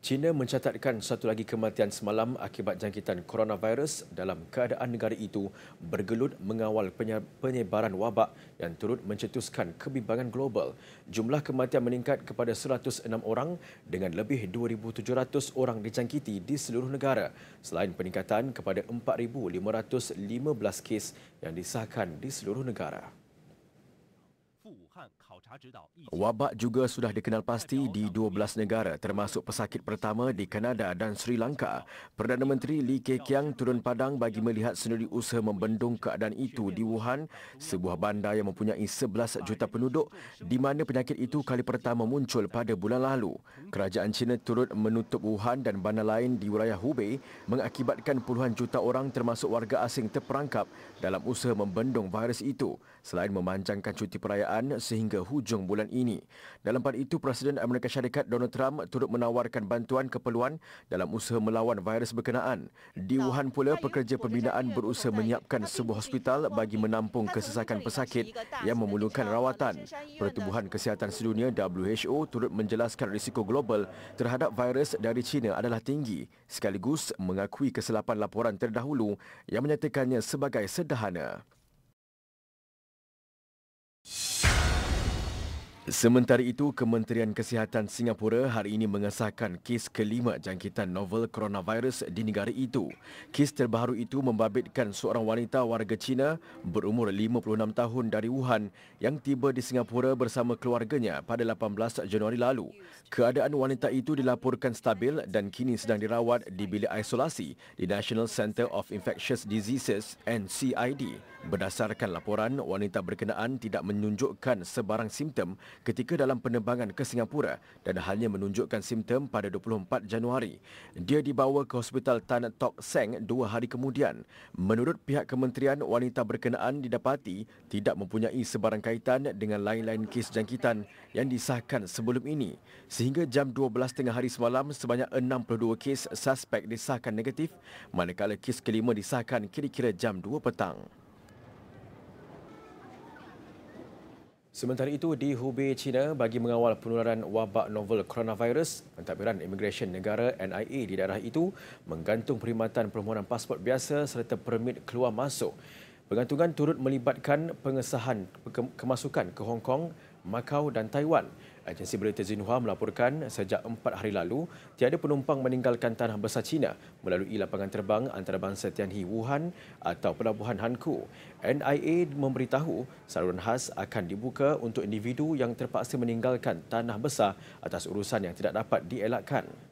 China mencatatkan satu lagi kematian semalam akibat jangkitan coronavirus dalam keadaan negara itu bergelut mengawal penyebaran wabak yang turut mencetuskan kebimbangan global. Jumlah kematian meningkat kepada 106 orang dengan lebih 2,700 orang dijangkiti di seluruh negara selain peningkatan kepada 4,515 kes yang disahkan di seluruh negara. Wabak juga sudah dikenal pasti di 12 negara termasuk pesakit pertama di Kanada dan Sri Lanka. Perdana Menteri Li Keqiang turun padang bagi melihat sendiri usaha membendung keadaan itu di Wuhan, sebuah bandar yang mempunyai 11 juta penduduk di mana penyakit itu kali pertama muncul pada bulan lalu. Kerajaan China turut menutup Wuhan dan bandar lain di wilayah Hubei mengakibatkan puluhan juta orang termasuk warga asing terperangkap dalam usaha membendung virus itu. Selain memanjangkan cuti perayaan, sehingga hujung bulan ini. Dalam pada itu, Presiden Amerika Syarikat Donald Trump turut menawarkan bantuan keperluan dalam usaha melawan virus berkenaan. Di Wuhan pula, pekerja pembinaan berusaha menyiapkan sebuah hospital bagi menampung kesesakan pesakit yang memerlukan rawatan. Pertubuhan Kesihatan Sedunia WHO turut menjelaskan risiko global terhadap virus dari China adalah tinggi sekaligus mengakui kesilapan laporan terdahulu yang menyatakannya sebagai sederhana. Sementara itu, Kementerian Kesihatan Singapura hari ini mengesahkan kes kelima jangkitan novel coronavirus di negara itu. Kes terbaru itu membabitkan seorang wanita warga China berumur 56 tahun dari Wuhan yang tiba di Singapura bersama keluarganya pada 18 Januari lalu. Keadaan wanita itu dilaporkan stabil dan kini sedang dirawat di bilik isolasi di National Center of Infectious Diseases NCID. Berdasarkan laporan, wanita berkenaan tidak menunjukkan sebarang simptom ketika dalam penerbangan ke Singapura dan hanya menunjukkan simptom pada 24 Januari. Dia dibawa ke Hospital Tan Tok Seng dua hari kemudian. Menurut pihak kementerian, wanita berkenaan didapati tidak mempunyai sebarang kaitan dengan lain-lain kes jangkitan yang disahkan sebelum ini. Sehingga jam 12.30 hari semalam, sebanyak 62 kes suspek disahkan negatif, manakala kes kelima disahkan kira-kira jam 2 petang. Sementara itu, di Hubei, China bagi mengawal penularan wabak novel coronavirus, pentadbiran imigresen negara NIA di daerah itu menggantung perkhidmatan permohonan pasport biasa serta permit keluar masuk. Pengantungan turut melibatkan pengesahan kemasukan ke Hong Kong Macau dan Taiwan. Agensi berita Xinhua melaporkan sejak empat hari lalu, tiada penumpang meninggalkan tanah besar China melalui lapangan terbang antarabangsa Tianhe Wuhan atau pelabuhan Hankou. NIA memberitahu saluran khas akan dibuka untuk individu yang terpaksa meninggalkan tanah besar atas urusan yang tidak dapat dielakkan.